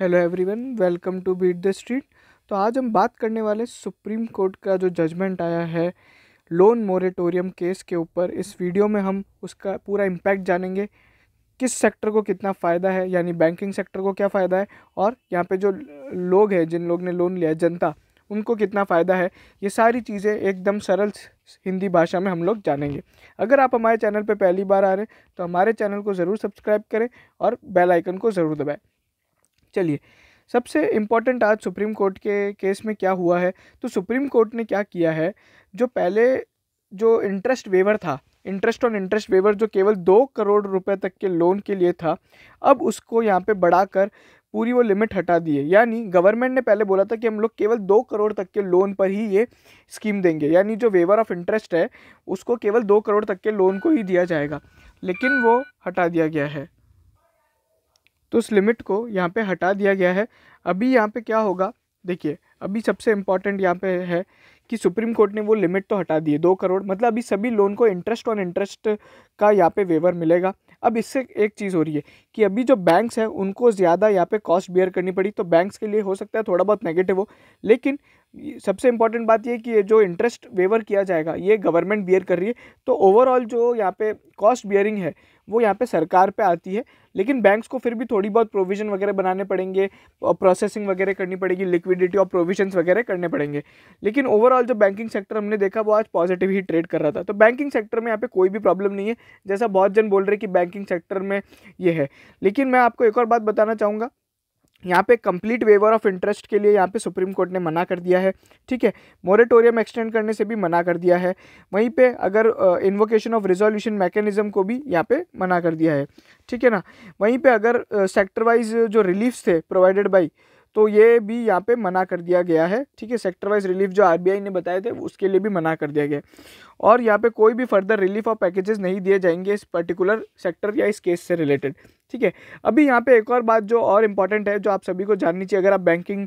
hello everyone welcome to beat the street तो आज हम बात करने वाले सुप्रीम कोर्ट का जो जजमेंट आया है लोन मोरेटोरियम केस के ऊपर इस वीडियो में हम उसका पूरा इम्पैक्ट जानेंगे किस सेक्टर को कितना फ़ायदा है यानी बैंकिंग सेक्टर को क्या फ़ायदा है और यहाँ पे जो लोग हैं जिन लोग ने लोन लिया जनता उनको कितना फ़ायदा है ये सारी चीज़ें एकदम सरल हिंदी भाषा में हम लोग जानेंगे अगर आप हमारे चैनल पर पहली बार आ रहे हैं तो हमारे चैनल को ज़रूर सब्सक्राइब करें और बेल आइकन को ज़रूर दबाएं चलिए सबसे इम्पॉर्टेंट आज सुप्रीम कोर्ट के केस में क्या हुआ है तो सुप्रीम कोर्ट ने क्या किया है जो पहले जो इंटरेस्ट वेवर था इंटरेस्ट ऑन इंटरेस्ट वेवर जो केवल दो करोड़ रुपए तक के लोन के लिए था अब उसको यहाँ पे बढ़ाकर पूरी वो लिमिट हटा दी है यानी गवर्नमेंट ने पहले बोला था कि हम लोग केवल दो करोड़ तक के लोन पर ही ये स्कीम देंगे यानी जो वेवर ऑफ इंटरेस्ट है उसको केवल दो करोड़ तक के लोन को ही दिया जाएगा लेकिन वो हटा दिया गया है तो उस लिमिट को यहाँ पे हटा दिया गया है अभी यहाँ पे क्या होगा देखिए अभी सबसे इम्पॉर्टेंट यहाँ पे है कि सुप्रीम कोर्ट ने वो लिमिट तो हटा दी है दो करोड़ मतलब अभी सभी लोन को इंटरेस्ट ऑन इंटरेस्ट का यहाँ पे वेवर मिलेगा अब इससे एक चीज़ हो रही है कि अभी जो बैंक्स हैं उनको ज़्यादा यहाँ पे कॉस्ट बियर करनी पड़ी तो बैंक्स के लिए हो सकता है थोड़ा बहुत नेगेटिव हो लेकिन सबसे इंपॉर्टेंट बात यह कि ये जो इंटरेस्ट वेवर किया जाएगा ये गवर्नमेंट बियर कर रही है तो ओवरऑल जो यहाँ पे कॉस्ट बियरिंग है वो यहाँ पे सरकार पे आती है लेकिन बैंक्स को फिर भी थोड़ी बहुत प्रोविज़न वगैरह बनाने पड़ेंगे और प्रोसेसिंग वगैरह करनी पड़ेगी लिक्विडिटी और प्रोविजन वगैरह करने पड़ेंगे लेकिन ओवरऑल जो बैंकिंग सेक्टर हमने देखा वो आज पॉजिटिव ही ट्रेड कर रहा था तो बैंकिंग सेक्टर में यहाँ पे कोई भी प्रॉब्लम नहीं है जैसा बहुत जन बोल रहे कि बैंकिंग सेक्टर में ये है लेकिन मैं आपको एक और बात बताना चाहूँगा यहाँ पे कंप्लीट वेवर ऑफ इंटरेस्ट के लिए यहाँ पे सुप्रीम कोर्ट ने मना कर दिया है ठीक है मोरेटोरियम एक्सटेंड करने से भी मना कर दिया है वहीं पे अगर इन्वोकेशन ऑफ रिजोल्यूशन मैकेनिज्म को भी यहाँ पे मना कर दिया है ठीक है ना वहीं पे अगर सेक्टर वाइज जो रिलीफ्स थे प्रोवाइडेड बाई तो ये भी यहाँ पे मना कर दिया गया है ठीक है सेक्टर वाइज रिलीफ जो आरबीआई ने बताए थे उसके लिए भी मना कर दिया गया और यहाँ पे कोई भी फर्दर रिलीफ और पैकेजेस नहीं दिए जाएंगे इस पर्टिकुलर सेक्टर या इस केस से रिलेटेड ठीक है अभी यहाँ पे एक और बात जो और इम्पॉर्टेंट है जो आप सभी को जाननी चाहिए अगर आप बैंकिंग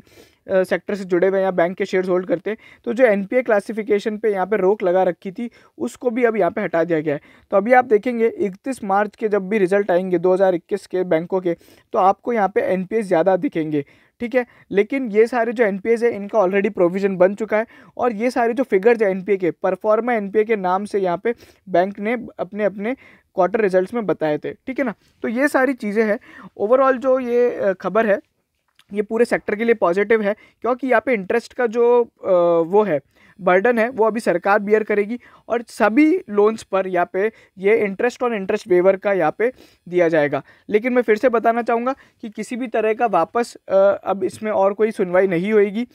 सेक्टर से जुड़े हुए या बैंक के शेयर्स होल्ड करते हैं तो जो एन क्लासिफिकेशन पे यहाँ पे रोक लगा रखी थी उसको भी अब यहाँ पे हटा दिया गया है तो अभी आप देखेंगे 31 मार्च के जब भी रिजल्ट आएंगे 2021 के बैंकों के तो आपको यहाँ पे एन ज़्यादा दिखेंगे ठीक है लेकिन ये सारे जो एन है इनका ऑलरेडी प्रोविजन बन चुका है और ये सारे जो फिगर्स है एन के परफॉर्मा एन के नाम से यहाँ पे बैंक ने अपने अपने क्वार्टर रिजल्ट्स में बताए थे ठीक है ना तो ये सारी चीज़ें हैं ओवरऑल जो ये खबर है ये पूरे सेक्टर के लिए पॉजिटिव है क्योंकि यहाँ पे इंटरेस्ट का जो वो है बर्डन है वो अभी सरकार बियर करेगी और सभी लोन्स पर यहाँ पे ये इंटरेस्ट और इंटरेस्ट वेवर का यहाँ पे दिया जाएगा लेकिन मैं फिर से बताना चाहूँगा कि किसी भी तरह का वापस अब इसमें और कोई सुनवाई नहीं होगी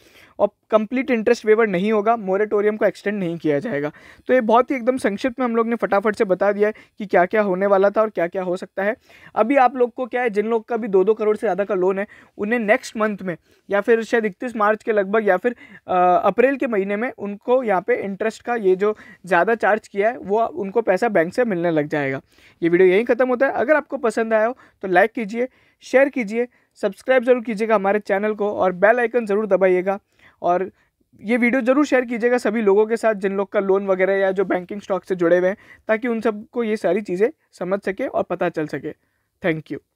और कंप्लीट इंटरेस्ट वेवर नहीं होगा मोरेटोरियम को एक्सटेंड नहीं किया जाएगा तो ये बहुत ही एकदम संक्षिप्त में हम लोग ने फटाफट से बता दिया है कि क्या क्या होने वाला था और क्या क्या हो सकता है अभी आप लोग को क्या है जिन लोग का भी दो दो करोड़ से ज़्यादा का लोन है उन्हें नेक्स्ट मंथ में या फिर शायद इकतीस मार्च के लगभग या फिर अप्रैल के महीने में उन उनको यहाँ पे इंटरेस्ट का ये जो ज़्यादा चार्ज किया है वो उनको पैसा बैंक से मिलने लग जाएगा ये वीडियो यहीं ख़त्म होता है अगर आपको पसंद आया हो तो लाइक कीजिए शेयर कीजिए सब्सक्राइब ज़रूर कीजिएगा हमारे चैनल को और बेल आइकन ज़रूर दबाइएगा और ये वीडियो ज़रूर शेयर कीजिएगा सभी लोगों के साथ जिन लोग का लोन वगैरह या जो बैंकिंग स्टॉक से जुड़े हुए हैं ताकि उन सबको ये सारी चीज़ें समझ सके और पता चल सके थैंक यू